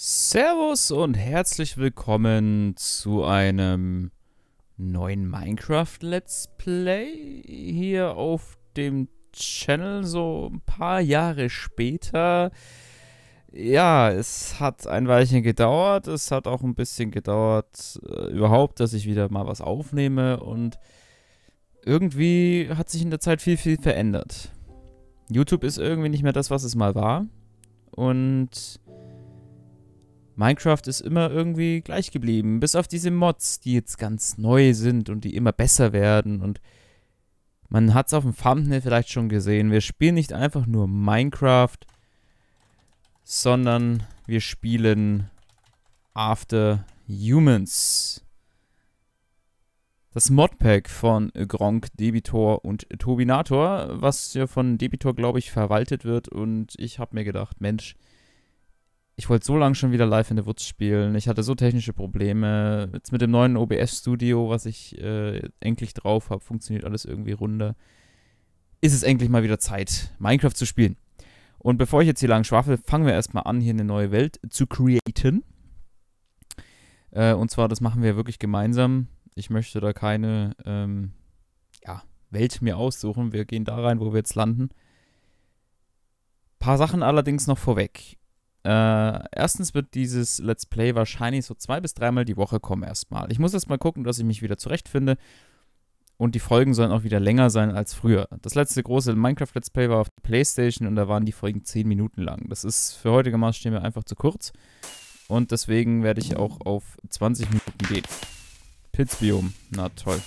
Servus und herzlich willkommen zu einem neuen Minecraft Let's Play hier auf dem Channel, so ein paar Jahre später. Ja, es hat ein Weilchen gedauert, es hat auch ein bisschen gedauert äh, überhaupt, dass ich wieder mal was aufnehme und irgendwie hat sich in der Zeit viel, viel verändert. YouTube ist irgendwie nicht mehr das, was es mal war und Minecraft ist immer irgendwie gleich geblieben, bis auf diese Mods, die jetzt ganz neu sind und die immer besser werden und man hat es auf dem Thumbnail vielleicht schon gesehen. Wir spielen nicht einfach nur Minecraft, sondern wir spielen After Humans. Das Modpack von Gronk, Debitor und Tobinator, was ja von Debitor, glaube ich, verwaltet wird. Und ich habe mir gedacht, Mensch, ich wollte so lange schon wieder live in the Woods spielen. Ich hatte so technische Probleme. Jetzt mit dem neuen OBS-Studio, was ich äh, endlich drauf habe, funktioniert alles irgendwie runter. Ist es endlich mal wieder Zeit, Minecraft zu spielen. Und bevor ich jetzt hier lang schwaffe, fangen wir erstmal an, hier eine neue Welt zu createn. Äh, und zwar, das machen wir wirklich gemeinsam. Ich möchte da keine ähm, ja, Welt mir aussuchen. Wir gehen da rein, wo wir jetzt landen. Paar Sachen allerdings noch vorweg äh, erstens wird dieses Let's Play wahrscheinlich so zwei bis dreimal die Woche kommen erstmal. Ich muss erst mal gucken, dass ich mich wieder zurechtfinde. Und die Folgen sollen auch wieder länger sein als früher. Das letzte große Minecraft Let's Play war auf der Playstation und da waren die Folgen 10 Minuten lang. Das ist für heutige Maßstäbe einfach zu kurz. Und deswegen werde ich auch auf 20 Minuten gehen. Pilzbiom. Na toll.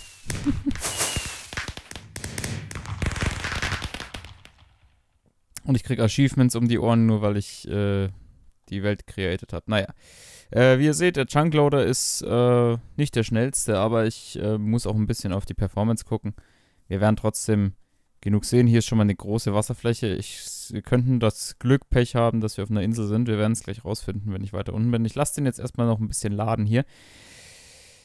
und ich kriege Achievements um die Ohren, nur weil ich äh, die Welt created hat. Naja. Äh, wie ihr seht, der Chunkloader ist äh, nicht der schnellste, aber ich äh, muss auch ein bisschen auf die Performance gucken. Wir werden trotzdem genug sehen. Hier ist schon mal eine große Wasserfläche. Ich, wir könnten das Glück, Pech haben, dass wir auf einer Insel sind. Wir werden es gleich rausfinden, wenn ich weiter unten bin. Ich lasse den jetzt erstmal noch ein bisschen laden hier.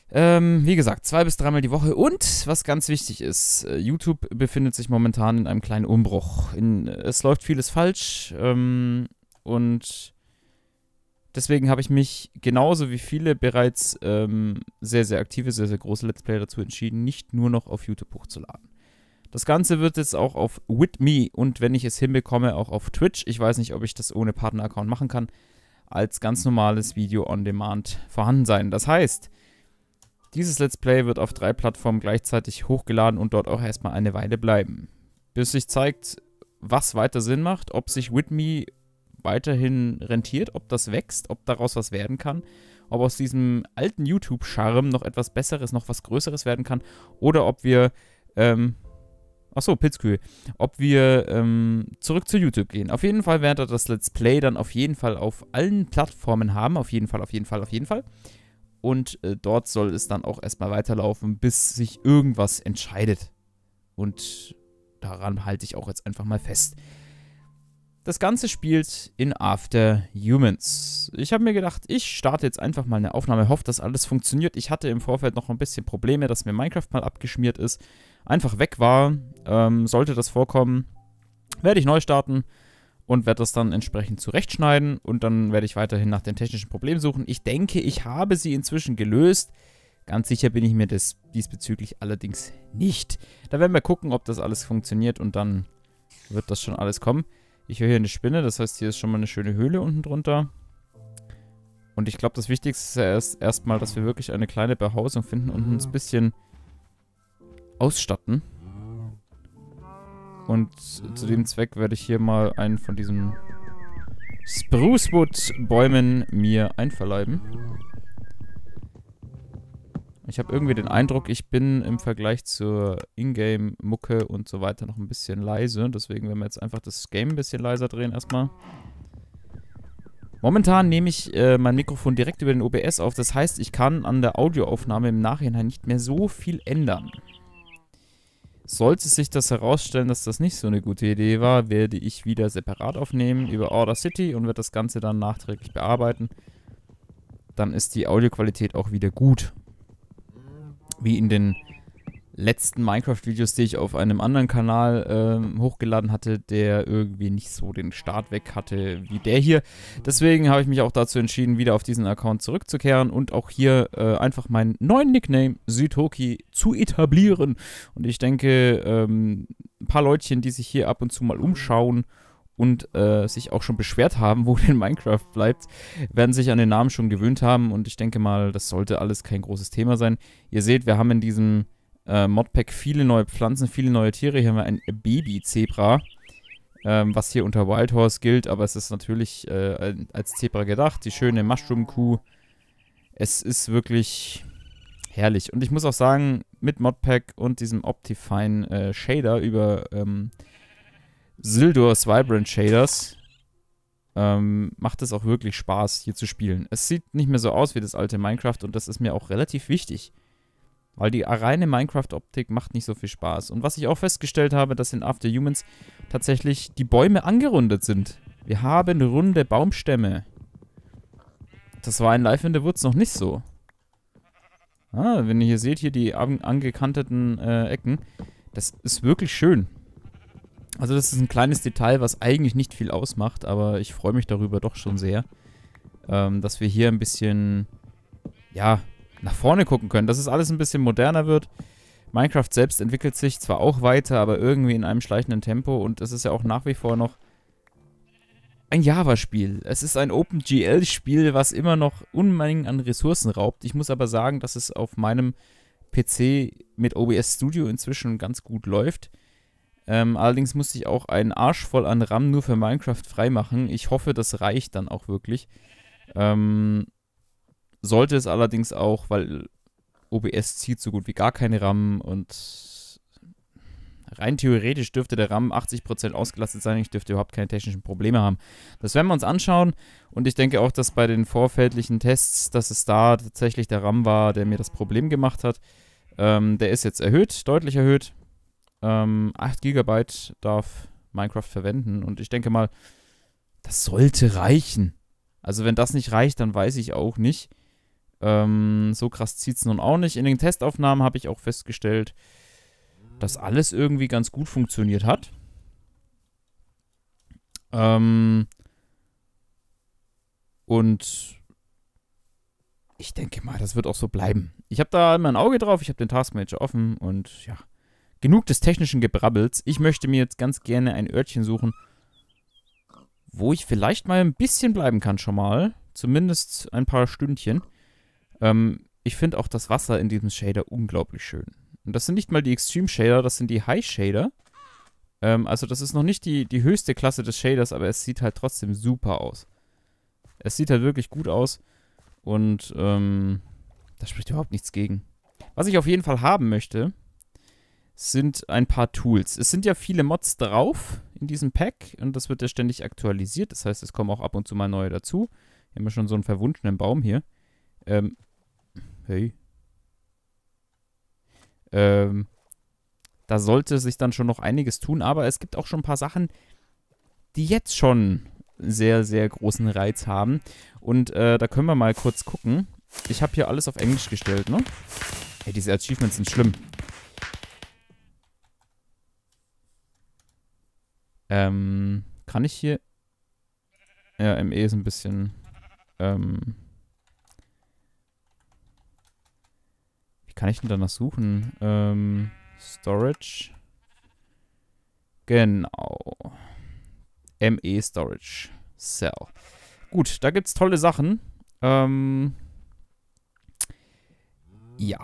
Ähm, wie gesagt, zwei bis dreimal die Woche. Und was ganz wichtig ist, äh, YouTube befindet sich momentan in einem kleinen Umbruch. In, es läuft vieles falsch. Ähm, und Deswegen habe ich mich genauso wie viele bereits ähm, sehr, sehr aktive, sehr, sehr große Let's Player dazu entschieden, nicht nur noch auf YouTube hochzuladen. Das Ganze wird jetzt auch auf Whitme und wenn ich es hinbekomme, auch auf Twitch. Ich weiß nicht, ob ich das ohne Partner-Account machen kann. Als ganz normales Video on Demand vorhanden sein. Das heißt, dieses Let's Play wird auf drei Plattformen gleichzeitig hochgeladen und dort auch erstmal eine Weile bleiben. Bis sich zeigt, was weiter Sinn macht, ob sich Whitme weiterhin rentiert, ob das wächst, ob daraus was werden kann, ob aus diesem alten YouTube-Charme noch etwas Besseres, noch was Größeres werden kann oder ob wir, ähm, ach Pilzkühe, ob wir ähm, zurück zu YouTube gehen. Auf jeden Fall werdet ihr das Let's Play dann auf jeden Fall auf allen Plattformen haben, auf jeden Fall, auf jeden Fall, auf jeden Fall. Und äh, dort soll es dann auch erstmal weiterlaufen, bis sich irgendwas entscheidet. Und daran halte ich auch jetzt einfach mal fest. Das Ganze spielt in After Humans. Ich habe mir gedacht, ich starte jetzt einfach mal eine Aufnahme, hoffe, dass alles funktioniert. Ich hatte im Vorfeld noch ein bisschen Probleme, dass mir Minecraft mal abgeschmiert ist, einfach weg war. Ähm, sollte das vorkommen, werde ich neu starten und werde das dann entsprechend zurechtschneiden und dann werde ich weiterhin nach dem technischen Problem suchen. Ich denke, ich habe sie inzwischen gelöst. Ganz sicher bin ich mir das diesbezüglich allerdings nicht. Da werden wir gucken, ob das alles funktioniert und dann wird das schon alles kommen. Ich höre hier eine Spinne, das heißt, hier ist schon mal eine schöne Höhle unten drunter. Und ich glaube, das Wichtigste ist ja erst, erstmal, dass wir wirklich eine kleine Behausung finden und uns ein bisschen ausstatten. Und zu dem Zweck werde ich hier mal einen von diesen Sprucewood-Bäumen mir einverleiben. Ich habe irgendwie den Eindruck, ich bin im Vergleich zur Ingame-Mucke und so weiter noch ein bisschen leise. Deswegen werden wir jetzt einfach das Game ein bisschen leiser drehen erstmal. Momentan nehme ich äh, mein Mikrofon direkt über den OBS auf. Das heißt, ich kann an der Audioaufnahme im Nachhinein nicht mehr so viel ändern. Sollte sich das herausstellen, dass das nicht so eine gute Idee war, werde ich wieder separat aufnehmen über Order City und werde das Ganze dann nachträglich bearbeiten. Dann ist die Audioqualität auch wieder gut wie in den letzten Minecraft-Videos, die ich auf einem anderen Kanal ähm, hochgeladen hatte, der irgendwie nicht so den Start weg hatte wie der hier. Deswegen habe ich mich auch dazu entschieden, wieder auf diesen Account zurückzukehren und auch hier äh, einfach meinen neuen Nickname Südhoki zu etablieren. Und ich denke, ähm, ein paar Leutchen, die sich hier ab und zu mal umschauen und äh, sich auch schon beschwert haben, wo denn Minecraft bleibt, werden sich an den Namen schon gewöhnt haben und ich denke mal, das sollte alles kein großes Thema sein. Ihr seht, wir haben in diesem äh, Modpack viele neue Pflanzen, viele neue Tiere. Hier haben wir ein Baby-Zebra, ähm, was hier unter Wild Horse gilt, aber es ist natürlich äh, als Zebra gedacht. Die schöne Mushroom-Kuh. Es ist wirklich herrlich. Und ich muss auch sagen, mit Modpack und diesem Optifine äh, Shader über... Ähm, Sildurs Vibrant Shaders ähm, macht es auch wirklich Spaß, hier zu spielen. Es sieht nicht mehr so aus wie das alte Minecraft und das ist mir auch relativ wichtig. Weil die reine Minecraft-Optik macht nicht so viel Spaß. Und was ich auch festgestellt habe, dass in After Humans tatsächlich die Bäume angerundet sind. Wir haben runde Baumstämme. Das war in Life in the Woods noch nicht so. Ah, wenn ihr hier seht, hier die angekanteten äh, Ecken. Das ist wirklich schön. Also das ist ein kleines Detail, was eigentlich nicht viel ausmacht, aber ich freue mich darüber doch schon sehr, ähm, dass wir hier ein bisschen, ja, nach vorne gucken können, dass es alles ein bisschen moderner wird. Minecraft selbst entwickelt sich zwar auch weiter, aber irgendwie in einem schleichenden Tempo und es ist ja auch nach wie vor noch ein Java-Spiel. Es ist ein OpenGL-Spiel, was immer noch Unmengen an Ressourcen raubt. Ich muss aber sagen, dass es auf meinem PC mit OBS Studio inzwischen ganz gut läuft. Ähm, allerdings musste ich auch einen Arsch voll an RAM nur für Minecraft freimachen. Ich hoffe, das reicht dann auch wirklich. Ähm, sollte es allerdings auch, weil OBS zieht so gut wie gar keine RAM und rein theoretisch dürfte der RAM 80% ausgelastet sein. Ich dürfte überhaupt keine technischen Probleme haben. Das werden wir uns anschauen und ich denke auch, dass bei den vorfältlichen Tests, dass es da tatsächlich der RAM war, der mir das Problem gemacht hat. Ähm, der ist jetzt erhöht, deutlich erhöht. Ähm, 8 GB darf Minecraft verwenden und ich denke mal, das sollte reichen. Also wenn das nicht reicht, dann weiß ich auch nicht. Ähm, so krass zieht es nun auch nicht. In den Testaufnahmen habe ich auch festgestellt, dass alles irgendwie ganz gut funktioniert hat. Ähm, und ich denke mal, das wird auch so bleiben. Ich habe da immer ein Auge drauf, ich habe den Taskmanager offen und ja, Genug des technischen Gebrabbels. Ich möchte mir jetzt ganz gerne ein Örtchen suchen, wo ich vielleicht mal ein bisschen bleiben kann schon mal. Zumindest ein paar Stündchen. Ähm, ich finde auch das Wasser in diesem Shader unglaublich schön. Und das sind nicht mal die Extreme Shader, das sind die High Shader. Ähm, also das ist noch nicht die, die höchste Klasse des Shaders, aber es sieht halt trotzdem super aus. Es sieht halt wirklich gut aus. Und ähm, da spricht überhaupt nichts gegen. Was ich auf jeden Fall haben möchte, sind ein paar Tools. Es sind ja viele Mods drauf in diesem Pack und das wird ja ständig aktualisiert. Das heißt, es kommen auch ab und zu mal neue dazu. Wir haben ja schon so einen verwunschenen Baum hier. Ähm, hey. Ähm, da sollte sich dann schon noch einiges tun, aber es gibt auch schon ein paar Sachen, die jetzt schon sehr, sehr großen Reiz haben. Und äh, da können wir mal kurz gucken. Ich habe hier alles auf Englisch gestellt, ne? Hey, diese Achievements sind schlimm. Ähm, kann ich hier... Ja, ME ist ein bisschen... Ähm, wie kann ich denn danach suchen? Ähm, Storage. Genau. ME Storage. Cell. Gut, da gibt's tolle Sachen. Ähm, ja.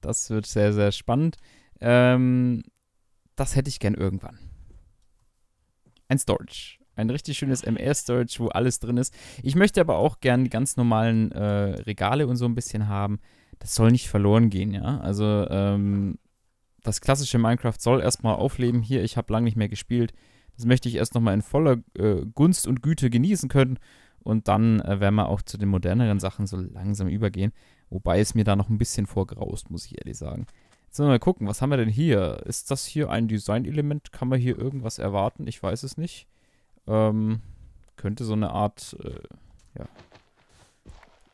Das wird sehr, sehr spannend. Ähm, das hätte ich gern irgendwann. Ein Storage. Ein richtig schönes MR-Storage, wo alles drin ist. Ich möchte aber auch gern die ganz normalen äh, Regale und so ein bisschen haben. Das soll nicht verloren gehen, ja. Also, ähm, das klassische Minecraft soll erstmal aufleben hier. Ich habe lange nicht mehr gespielt. Das möchte ich erst nochmal in voller äh, Gunst und Güte genießen können. Und dann äh, werden wir auch zu den moderneren Sachen so langsam übergehen. Wobei es mir da noch ein bisschen vorgraust, muss ich ehrlich sagen. Sollen wir mal gucken, was haben wir denn hier? Ist das hier ein Design-Element? Kann man hier irgendwas erwarten? Ich weiß es nicht. Ähm, könnte so eine Art äh, ja,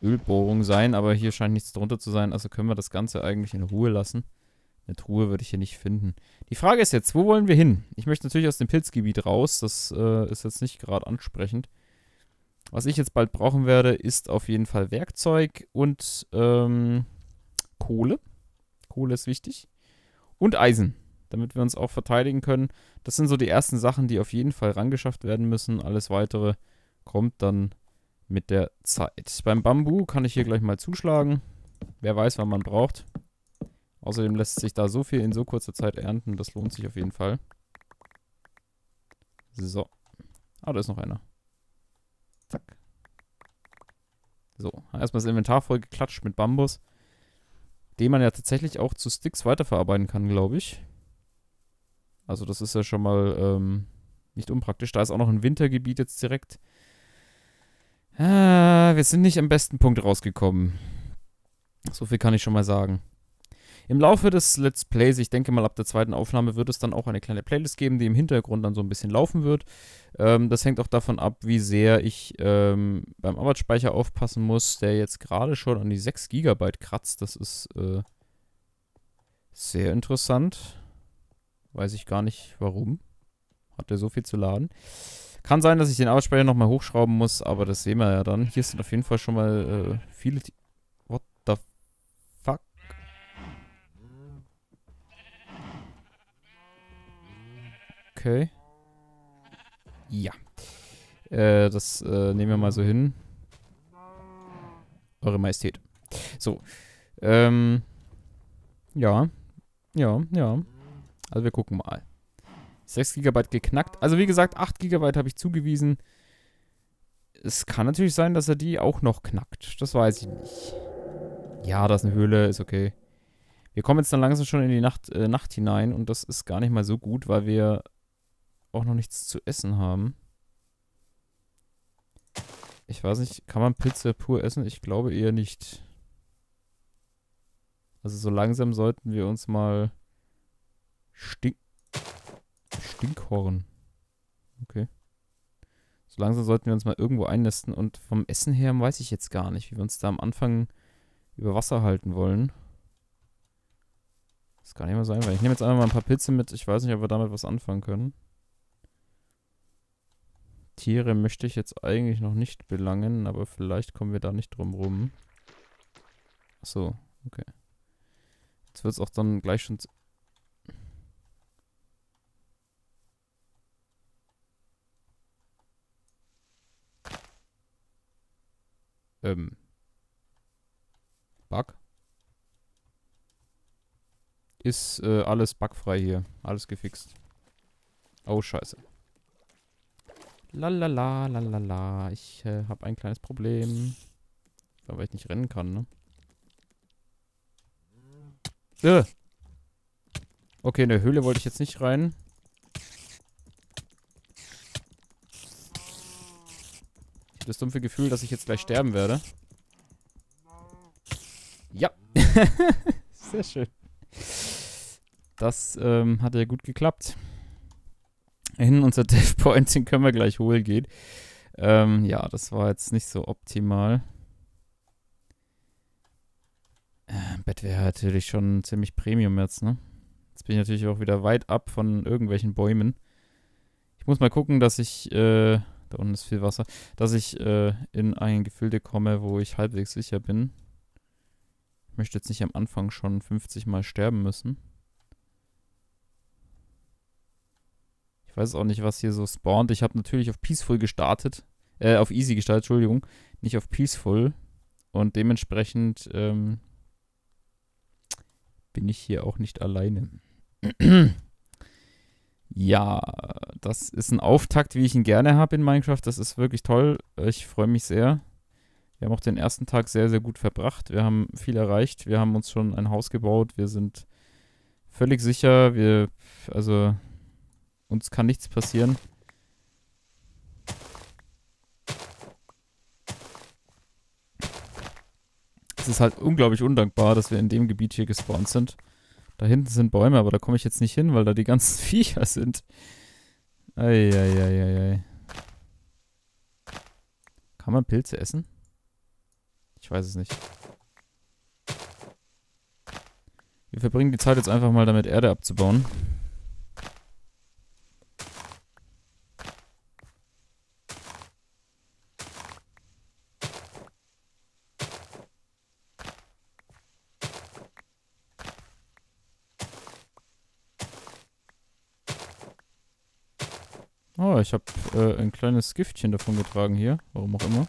Ölbohrung sein, aber hier scheint nichts drunter zu sein. Also können wir das Ganze eigentlich in Ruhe lassen. Eine Truhe würde ich hier nicht finden. Die Frage ist jetzt, wo wollen wir hin? Ich möchte natürlich aus dem Pilzgebiet raus. Das äh, ist jetzt nicht gerade ansprechend. Was ich jetzt bald brauchen werde, ist auf jeden Fall Werkzeug und ähm, Kohle. Kohle ist wichtig. Und Eisen, damit wir uns auch verteidigen können. Das sind so die ersten Sachen, die auf jeden Fall rangeschafft werden müssen. Alles weitere kommt dann mit der Zeit. Beim Bambu kann ich hier gleich mal zuschlagen. Wer weiß, wann man braucht. Außerdem lässt sich da so viel in so kurzer Zeit ernten. Das lohnt sich auf jeden Fall. So. Ah, da ist noch einer. Zack. So, erstmal das Inventar voll geklatscht mit Bambus den man ja tatsächlich auch zu Sticks weiterverarbeiten kann, glaube ich. Also das ist ja schon mal ähm, nicht unpraktisch. Da ist auch noch ein Wintergebiet jetzt direkt. Ah, wir sind nicht am besten Punkt rausgekommen. So viel kann ich schon mal sagen. Im Laufe des Let's Plays, ich denke mal ab der zweiten Aufnahme, wird es dann auch eine kleine Playlist geben, die im Hintergrund dann so ein bisschen laufen wird. Ähm, das hängt auch davon ab, wie sehr ich ähm, beim Arbeitsspeicher aufpassen muss, der jetzt gerade schon an die 6 GB kratzt. Das ist äh, sehr interessant. Weiß ich gar nicht, warum. Hat der so viel zu laden? Kann sein, dass ich den Arbeitsspeicher nochmal hochschrauben muss, aber das sehen wir ja dann. Hier sind auf jeden Fall schon mal äh, viele Okay. Ja. Äh, das äh, nehmen wir mal so hin. Eure Majestät. So. Ähm. Ja. Ja, ja. Also wir gucken mal. 6 GB geknackt. Also wie gesagt, 8 GB habe ich zugewiesen. Es kann natürlich sein, dass er die auch noch knackt. Das weiß ich nicht. Ja, da ist eine Höhle, ist okay. Wir kommen jetzt dann langsam schon in die Nacht, äh, Nacht hinein und das ist gar nicht mal so gut, weil wir auch noch nichts zu essen haben. Ich weiß nicht, kann man Pilze pur essen? Ich glaube eher nicht. Also so langsam sollten wir uns mal Stink Stinkhorn. Okay. So langsam sollten wir uns mal irgendwo einnisten. Und vom Essen her weiß ich jetzt gar nicht, wie wir uns da am Anfang über Wasser halten wollen. Das kann nicht mal sein, weil ich nehme jetzt einfach mal ein paar Pilze mit. Ich weiß nicht, ob wir damit was anfangen können. Tiere möchte ich jetzt eigentlich noch nicht belangen, aber vielleicht kommen wir da nicht drum rum. So, okay. Jetzt wird es auch dann gleich schon... Ähm. Bug? Ist äh, alles bugfrei hier. Alles gefixt. Oh, scheiße. Lalala, lalala. Ich äh, habe ein kleines Problem. Weil ich nicht rennen kann, ne? Äh. Okay, in der Höhle wollte ich jetzt nicht rein. Ich habe das dumpfe Gefühl, dass ich jetzt gleich sterben werde. Ja. Sehr schön. Das ähm, hat ja gut geklappt hin. Unser Dev Point, den können wir gleich holen gehen. Ähm, ja, das war jetzt nicht so optimal. Ähm, Bett wäre natürlich schon ziemlich Premium jetzt, ne? Jetzt bin ich natürlich auch wieder weit ab von irgendwelchen Bäumen. Ich muss mal gucken, dass ich, äh, da unten ist viel Wasser, dass ich äh, in ein Gefilde komme, wo ich halbwegs sicher bin. Ich möchte jetzt nicht am Anfang schon 50 Mal sterben müssen. weiß auch nicht, was hier so spawnt. Ich habe natürlich auf Peaceful gestartet. Äh, auf Easy gestartet, Entschuldigung. Nicht auf Peaceful. Und dementsprechend ähm, bin ich hier auch nicht alleine. ja, das ist ein Auftakt, wie ich ihn gerne habe in Minecraft. Das ist wirklich toll. Ich freue mich sehr. Wir haben auch den ersten Tag sehr, sehr gut verbracht. Wir haben viel erreicht. Wir haben uns schon ein Haus gebaut. Wir sind völlig sicher. Wir, also uns kann nichts passieren. Es ist halt unglaublich undankbar, dass wir in dem Gebiet hier gespawnt sind. Da hinten sind Bäume, aber da komme ich jetzt nicht hin, weil da die ganzen Viecher sind. Eieieiei. Kann man Pilze essen? Ich weiß es nicht. Wir verbringen die Zeit jetzt einfach mal damit, Erde abzubauen. ich habe äh, ein kleines Giftchen davon getragen hier. Warum auch immer.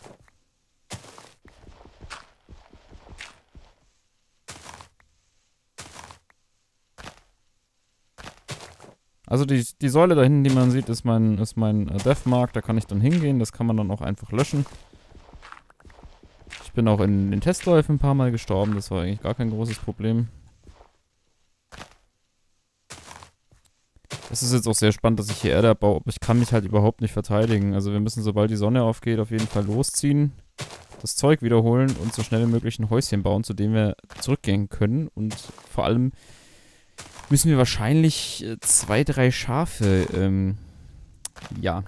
Also die, die Säule da hinten, die man sieht, ist mein, ist mein äh, Deathmark. Da kann ich dann hingehen. Das kann man dann auch einfach löschen. Ich bin auch in den Testläufen ein paar Mal gestorben. Das war eigentlich gar kein großes Problem. Es ist jetzt auch sehr spannend, dass ich hier Erde abbaue, aber ich kann mich halt überhaupt nicht verteidigen. Also wir müssen, sobald die Sonne aufgeht, auf jeden Fall losziehen, das Zeug wiederholen und so schnell wie möglich ein Häuschen bauen, zu dem wir zurückgehen können. Und vor allem müssen wir wahrscheinlich äh, zwei, drei Schafe, ähm, ja,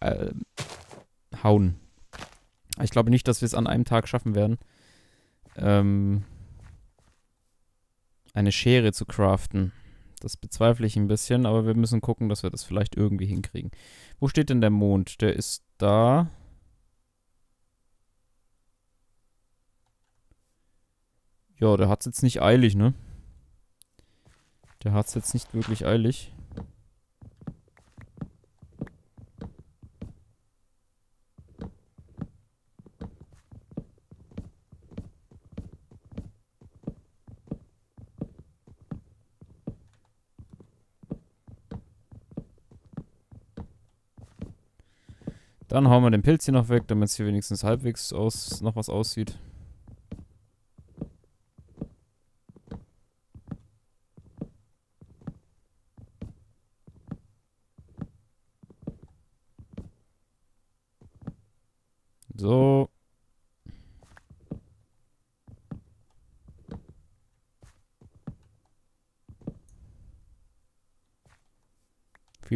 äh, hauen. Ich glaube nicht, dass wir es an einem Tag schaffen werden. Ähm, eine Schere zu craften. Das bezweifle ich ein bisschen, aber wir müssen gucken, dass wir das vielleicht irgendwie hinkriegen. Wo steht denn der Mond? Der ist da. Ja, der hat es jetzt nicht eilig, ne? Der hat es jetzt nicht wirklich eilig. Dann hauen wir den Pilz hier noch weg, damit es hier wenigstens halbwegs aus, noch was aussieht.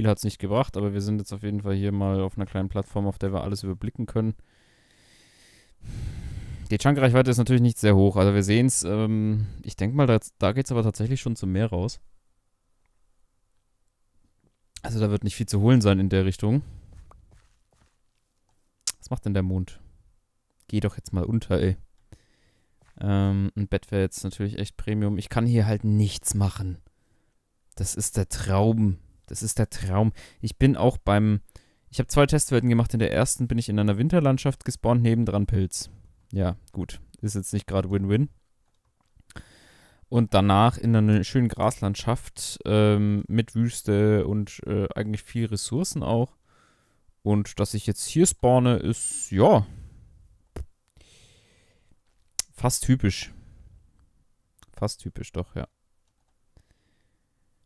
hat es nicht gebracht, aber wir sind jetzt auf jeden Fall hier mal auf einer kleinen Plattform, auf der wir alles überblicken können. Die Chunk-Reichweite ist natürlich nicht sehr hoch. Also wir sehen es. Ähm, ich denke mal, da, da geht es aber tatsächlich schon zum Meer raus. Also da wird nicht viel zu holen sein in der Richtung. Was macht denn der Mond? Geh doch jetzt mal unter, ey. Ähm, ein Bett wäre jetzt natürlich echt Premium. Ich kann hier halt nichts machen. Das ist der Traum. Das ist der Traum. Ich bin auch beim. Ich habe zwei Testwelten gemacht. In der ersten bin ich in einer Winterlandschaft gespawnt, nebendran Pilz. Ja, gut. Ist jetzt nicht gerade Win-Win. Und danach in einer schönen Graslandschaft ähm, mit Wüste und äh, eigentlich viel Ressourcen auch. Und dass ich jetzt hier spawne, ist ja fast typisch. Fast typisch, doch, ja.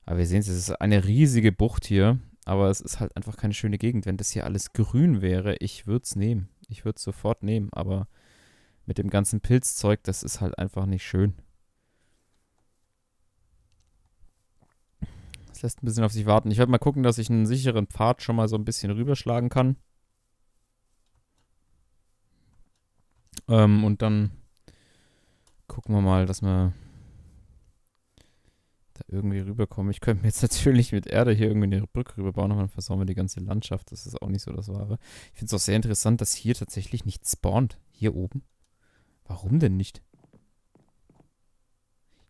Aber wir sehen es, es ist eine riesige Bucht hier. Aber es ist halt einfach keine schöne Gegend. Wenn das hier alles grün wäre, ich würde es nehmen. Ich würde es sofort nehmen. Aber mit dem ganzen Pilzzeug, das ist halt einfach nicht schön. Das lässt ein bisschen auf sich warten. Ich werde mal gucken, dass ich einen sicheren Pfad schon mal so ein bisschen rüberschlagen kann. Ähm, und dann gucken wir mal, dass wir da irgendwie rüberkommen. Ich könnte mir jetzt natürlich mit Erde hier irgendwie eine Brücke rüberbauen, aber dann versauen wir die ganze Landschaft. Das ist auch nicht so das Wahre. Ich finde es auch sehr interessant, dass hier tatsächlich nichts spawnt. Hier oben. Warum denn nicht?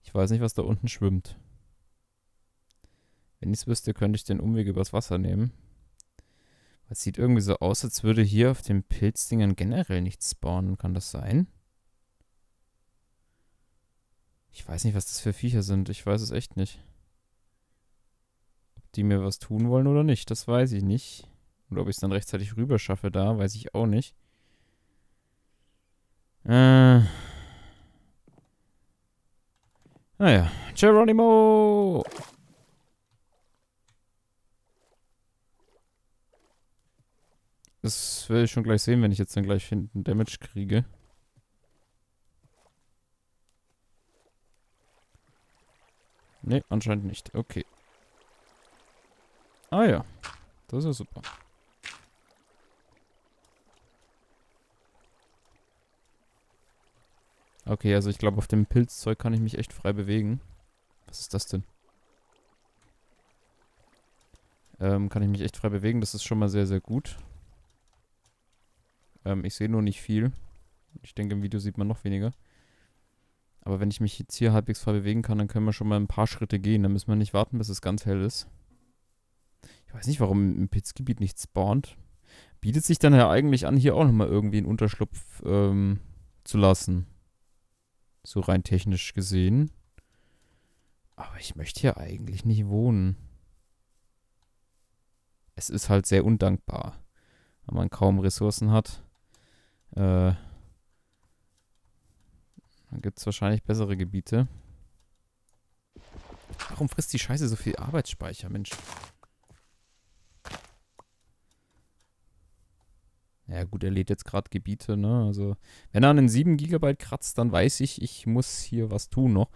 Ich weiß nicht, was da unten schwimmt. Wenn ich es wüsste, könnte ich den Umweg übers Wasser nehmen. Es sieht irgendwie so aus, als würde hier auf den Pilzdingern generell nichts spawnen. Kann das sein? Ich weiß nicht, was das für Viecher sind. Ich weiß es echt nicht. Ob die mir was tun wollen oder nicht, das weiß ich nicht. Und ob ich es dann rechtzeitig rüber schaffe da, weiß ich auch nicht. Äh. Naja. Ah Geronimo! Das werde ich schon gleich sehen, wenn ich jetzt dann gleich hinten Damage kriege. Ne, anscheinend nicht. Okay. Ah ja. Das ist ja super. Okay, also ich glaube, auf dem Pilzzeug kann ich mich echt frei bewegen. Was ist das denn? Ähm, kann ich mich echt frei bewegen. Das ist schon mal sehr, sehr gut. Ähm, ich sehe nur nicht viel. Ich denke, im Video sieht man noch weniger. Aber wenn ich mich jetzt hier halbwegs frei bewegen kann, dann können wir schon mal ein paar Schritte gehen. Dann müssen wir nicht warten, bis es ganz hell ist. Ich weiß nicht, warum im Pilzgebiet nicht spawnt. Bietet sich dann ja eigentlich an, hier auch nochmal irgendwie einen Unterschlupf ähm, zu lassen. So rein technisch gesehen. Aber ich möchte hier eigentlich nicht wohnen. Es ist halt sehr undankbar, wenn man kaum Ressourcen hat. Äh, dann gibt es wahrscheinlich bessere Gebiete. Warum frisst die Scheiße so viel Arbeitsspeicher, Mensch? Ja gut, er lädt jetzt gerade Gebiete, ne? Also, wenn er an den 7 GB kratzt, dann weiß ich, ich muss hier was tun noch.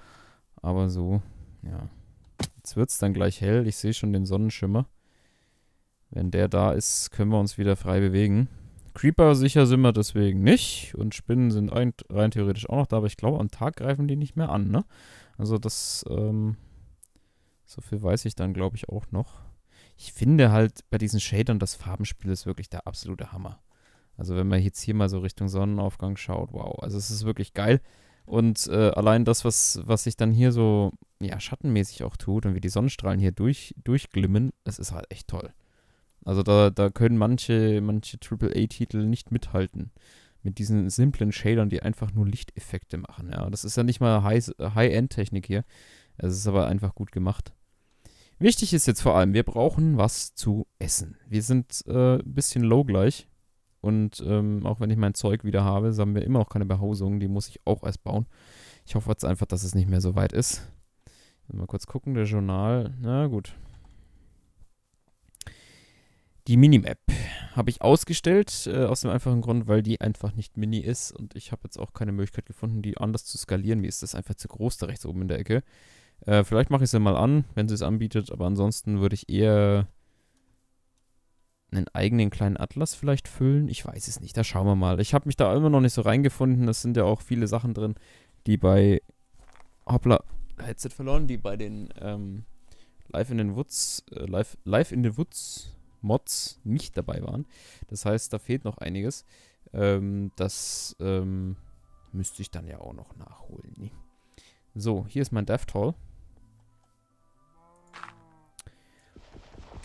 Aber so, ja. Jetzt wird es dann gleich hell. Ich sehe schon den Sonnenschimmer. Wenn der da ist, können wir uns wieder frei bewegen. Creeper sicher sind wir deswegen nicht. Und Spinnen sind rein, rein theoretisch auch noch da, aber ich glaube, am Tag greifen die nicht mehr an, ne? Also das, ähm, so viel weiß ich dann, glaube ich, auch noch. Ich finde halt bei diesen Shadern das Farbenspiel ist wirklich der absolute Hammer. Also wenn man jetzt hier mal so Richtung Sonnenaufgang schaut, wow. Also es ist wirklich geil. Und äh, allein das, was, was sich dann hier so ja, schattenmäßig auch tut und wie die Sonnenstrahlen hier durch, durchglimmen, das ist halt echt toll. Also da, da können manche, manche AAA-Titel nicht mithalten. Mit diesen simplen Shadern, die einfach nur Lichteffekte machen. Ja, das ist ja nicht mal High-End-Technik hier. Es ist aber einfach gut gemacht. Wichtig ist jetzt vor allem, wir brauchen was zu essen. Wir sind äh, ein bisschen low gleich. Und ähm, auch wenn ich mein Zeug wieder habe, haben wir immer noch keine Behausung. Die muss ich auch erst bauen. Ich hoffe jetzt einfach, dass es nicht mehr so weit ist. Mal kurz gucken, der Journal. Na gut, die Minimap habe ich ausgestellt, äh, aus dem einfachen Grund, weil die einfach nicht mini ist und ich habe jetzt auch keine Möglichkeit gefunden, die anders zu skalieren. Mir ist das einfach zu groß da rechts oben in der Ecke. Äh, vielleicht mache ich sie mal an, wenn sie es anbietet, aber ansonsten würde ich eher einen eigenen kleinen Atlas vielleicht füllen. Ich weiß es nicht, da schauen wir mal. Ich habe mich da immer noch nicht so reingefunden. Es sind ja auch viele Sachen drin, die bei Hoppla, Headset verloren, die bei den ähm, Live in den Woods, äh, live, live in the Woods Mods nicht dabei waren. Das heißt, da fehlt noch einiges. Ähm, das ähm, müsste ich dann ja auch noch nachholen. Nee. So, hier ist mein Death Toll.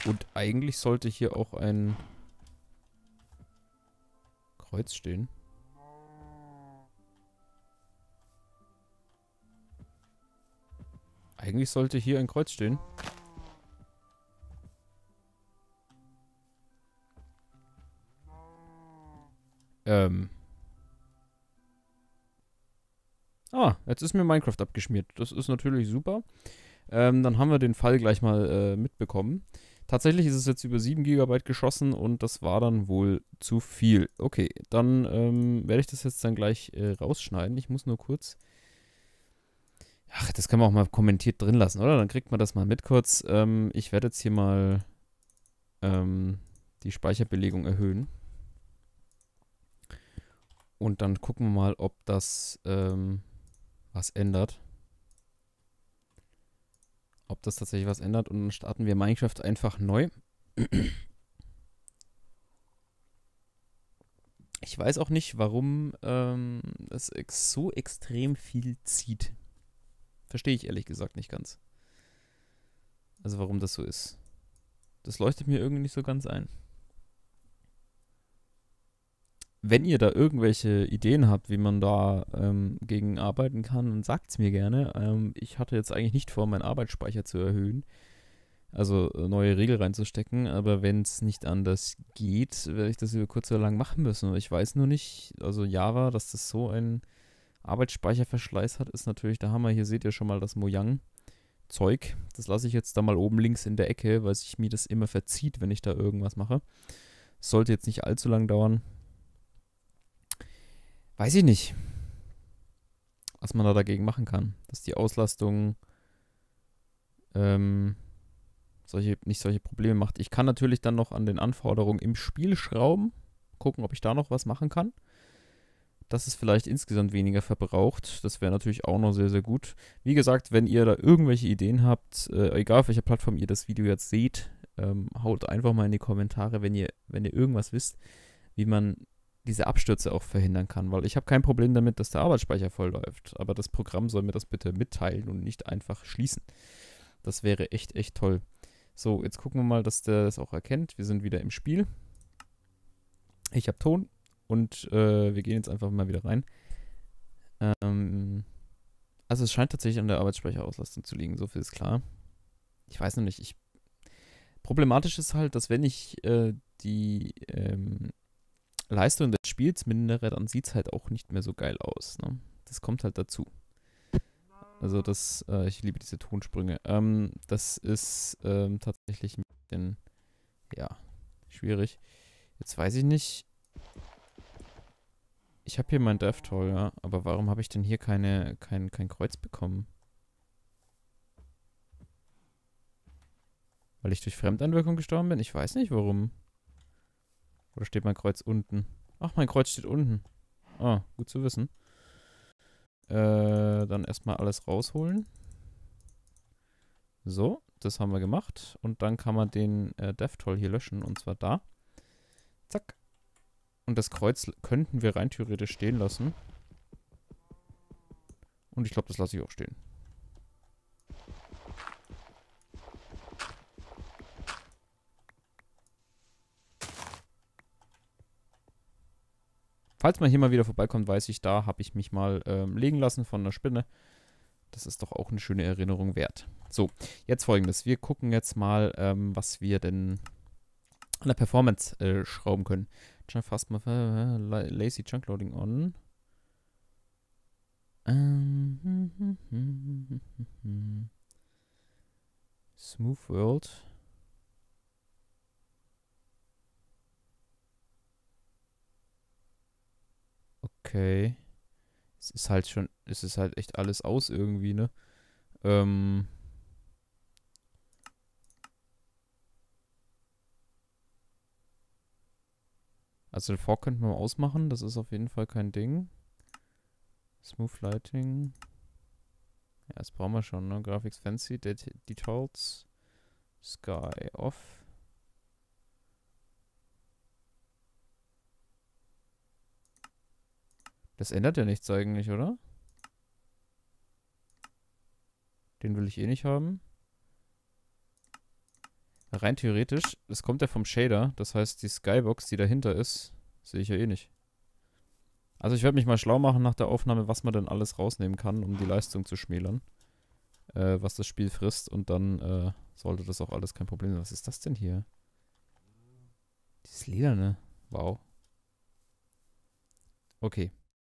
Und eigentlich sollte hier auch ein Kreuz stehen. Eigentlich sollte hier ein Kreuz stehen. Ähm. Ah, jetzt ist mir Minecraft abgeschmiert. Das ist natürlich super. Ähm, dann haben wir den Fall gleich mal äh, mitbekommen. Tatsächlich ist es jetzt über 7 GB geschossen und das war dann wohl zu viel. Okay, dann ähm, werde ich das jetzt dann gleich äh, rausschneiden. Ich muss nur kurz... Ach, das können wir auch mal kommentiert drin lassen, oder? Dann kriegt man das mal mit kurz. Ähm, ich werde jetzt hier mal ähm, die Speicherbelegung erhöhen. Und dann gucken wir mal, ob das ähm, was ändert. Ob das tatsächlich was ändert. Und dann starten wir Minecraft einfach neu. Ich weiß auch nicht, warum ähm, es ex so extrem viel zieht. Verstehe ich ehrlich gesagt nicht ganz. Also warum das so ist. Das leuchtet mir irgendwie nicht so ganz ein wenn ihr da irgendwelche Ideen habt, wie man da ähm, gegen arbeiten kann, dann sagt es mir gerne. Ähm, ich hatte jetzt eigentlich nicht vor, meinen Arbeitsspeicher zu erhöhen, also äh, neue Regel reinzustecken, aber wenn es nicht anders geht, werde ich das über kurz oder lang machen müssen. Ich weiß nur nicht, also Java, dass das so einen Arbeitsspeicherverschleiß hat, ist natürlich der Hammer. Hier seht ihr schon mal das Mojang. Zeug. Das lasse ich jetzt da mal oben links in der Ecke, weil sich mir das immer verzieht, wenn ich da irgendwas mache. Sollte jetzt nicht allzu lang dauern weiß ich nicht, was man da dagegen machen kann, dass die Auslastung ähm, solche, nicht solche Probleme macht. Ich kann natürlich dann noch an den Anforderungen im Spiel schrauben, gucken, ob ich da noch was machen kann. Dass es vielleicht insgesamt weniger verbraucht. Das wäre natürlich auch noch sehr, sehr gut. Wie gesagt, wenn ihr da irgendwelche Ideen habt, äh, egal auf welcher Plattform ihr das Video jetzt seht, ähm, haut einfach mal in die Kommentare, wenn ihr, wenn ihr irgendwas wisst, wie man diese Abstürze auch verhindern kann, weil ich habe kein Problem damit, dass der Arbeitsspeicher voll läuft. Aber das Programm soll mir das bitte mitteilen und nicht einfach schließen. Das wäre echt, echt toll. So, jetzt gucken wir mal, dass der das auch erkennt. Wir sind wieder im Spiel. Ich habe Ton und äh, wir gehen jetzt einfach mal wieder rein. Ähm, also es scheint tatsächlich an der Arbeitsspeicherauslastung zu liegen, so viel ist klar. Ich weiß noch nicht, ich Problematisch ist halt, dass wenn ich äh, die ähm, Leistung des Spiels mindere, dann sieht es halt auch nicht mehr so geil aus. Ne? Das kommt halt dazu. Also das, äh, ich liebe diese Tonsprünge. Ähm, das ist ähm, tatsächlich ein bisschen, ja, schwierig. Jetzt weiß ich nicht. Ich habe hier mein Death Toll, ja, aber warum habe ich denn hier keine, kein, kein Kreuz bekommen? Weil ich durch Fremdeinwirkung gestorben bin? Ich weiß nicht warum. Oder steht mein Kreuz unten? Ach, mein Kreuz steht unten. Ah, gut zu wissen. Äh, dann erstmal alles rausholen. So, das haben wir gemacht. Und dann kann man den äh, DevToll hier löschen. Und zwar da. Zack. Und das Kreuz könnten wir rein theoretisch stehen lassen. Und ich glaube, das lasse ich auch stehen. Falls man hier mal wieder vorbeikommt, weiß ich, da habe ich mich mal ähm, legen lassen von einer Spinne. Das ist doch auch eine schöne Erinnerung wert. So, jetzt folgendes. Wir gucken jetzt mal, ähm, was wir denn an der Performance äh, schrauben können. Jump fast mal äh, Lazy Chunk Loading on. Ähm, hm, hm, hm, Smooth World. Okay. Es ist halt schon, es ist halt echt alles aus irgendwie, ne? Ähm. Also den Fog könnten wir ausmachen, das ist auf jeden Fall kein Ding. Smooth Lighting. Ja, das brauchen wir schon, ne? Graphics Fancy, Det Details, Sky Off. Das ändert ja nichts eigentlich, oder? Den will ich eh nicht haben. Rein theoretisch, das kommt ja vom Shader. Das heißt, die Skybox, die dahinter ist, sehe ich ja eh nicht. Also ich werde mich mal schlau machen nach der Aufnahme, was man denn alles rausnehmen kann, um die Leistung zu schmälern. Äh, was das Spiel frisst und dann äh, sollte das auch alles kein Problem sein. Was ist das denn hier? Dieses Lederne. Wow. Okay.